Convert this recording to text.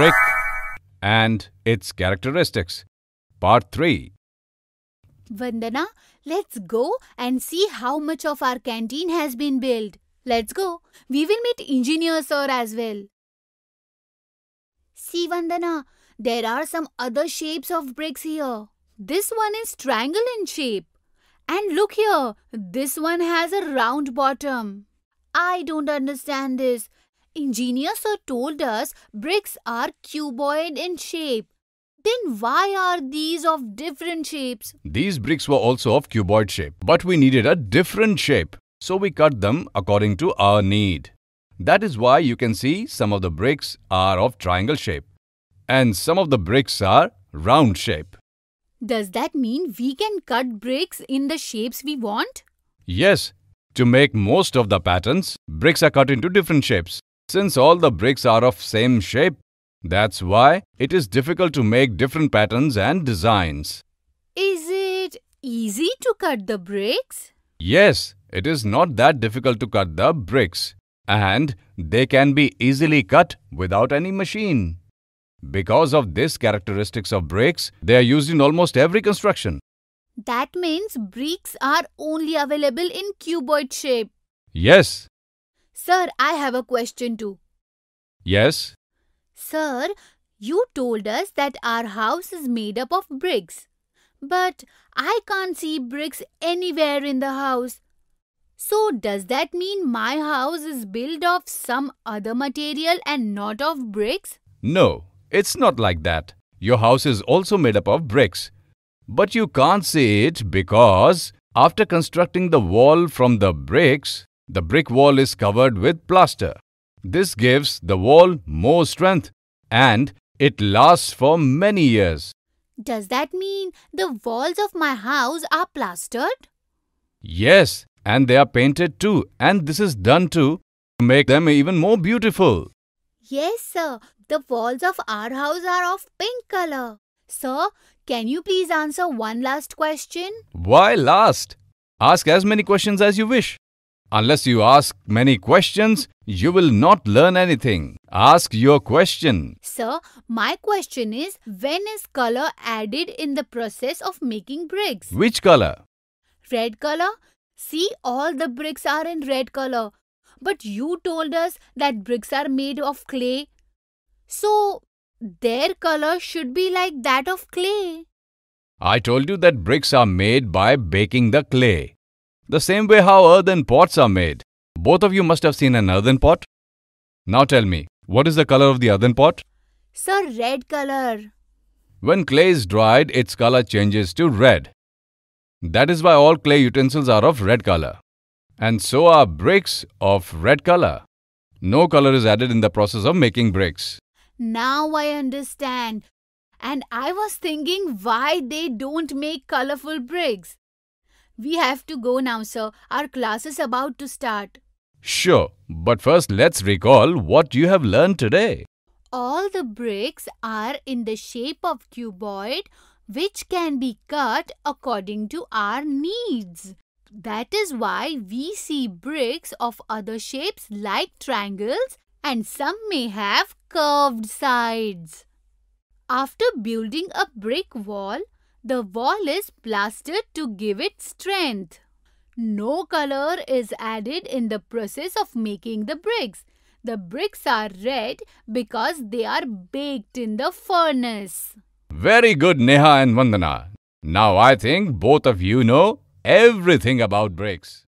brick and its characteristics. Part 3 Vandana, let's go and see how much of our canteen has been built. Let's go. We will meet engineer sir as well. See Vandana, there are some other shapes of bricks here. This one is triangle in shape. And look here, this one has a round bottom. I don't understand this. Engineer told us bricks are cuboid in shape. Then why are these of different shapes? These bricks were also of cuboid shape, but we needed a different shape. So we cut them according to our need. That is why you can see some of the bricks are of triangle shape and some of the bricks are round shape. Does that mean we can cut bricks in the shapes we want? Yes. To make most of the patterns, bricks are cut into different shapes. Since all the bricks are of same shape, that's why it is difficult to make different patterns and designs. Is it easy to cut the bricks? Yes, it is not that difficult to cut the bricks. And they can be easily cut without any machine. Because of this characteristics of bricks, they are used in almost every construction. That means bricks are only available in cuboid shape. Yes, Sir, I have a question too. Yes? Sir, you told us that our house is made up of bricks. But I can't see bricks anywhere in the house. So does that mean my house is built of some other material and not of bricks? No, it's not like that. Your house is also made up of bricks. But you can't see it because after constructing the wall from the bricks, the brick wall is covered with plaster. This gives the wall more strength and it lasts for many years. Does that mean the walls of my house are plastered? Yes, and they are painted too. And this is done too to make them even more beautiful. Yes, sir. The walls of our house are of pink color. Sir, can you please answer one last question? Why last? Ask as many questions as you wish. Unless you ask many questions, you will not learn anything. Ask your question. Sir, my question is when is color added in the process of making bricks? Which color? Red color. See, all the bricks are in red color. But you told us that bricks are made of clay. So, their color should be like that of clay. I told you that bricks are made by baking the clay. The same way how earthen pots are made. Both of you must have seen an earthen pot. Now tell me, what is the color of the earthen pot? Sir, red color. When clay is dried, its color changes to red. That is why all clay utensils are of red color. And so are bricks of red color. No color is added in the process of making bricks. Now I understand. And I was thinking why they don't make colorful bricks. We have to go now, sir. Our class is about to start. Sure, but first let's recall what you have learned today. All the bricks are in the shape of cuboid which can be cut according to our needs. That is why we see bricks of other shapes like triangles and some may have curved sides. After building a brick wall, the wall is plastered to give it strength. No color is added in the process of making the bricks. The bricks are red because they are baked in the furnace. Very good, Neha and Vandana. Now I think both of you know everything about bricks.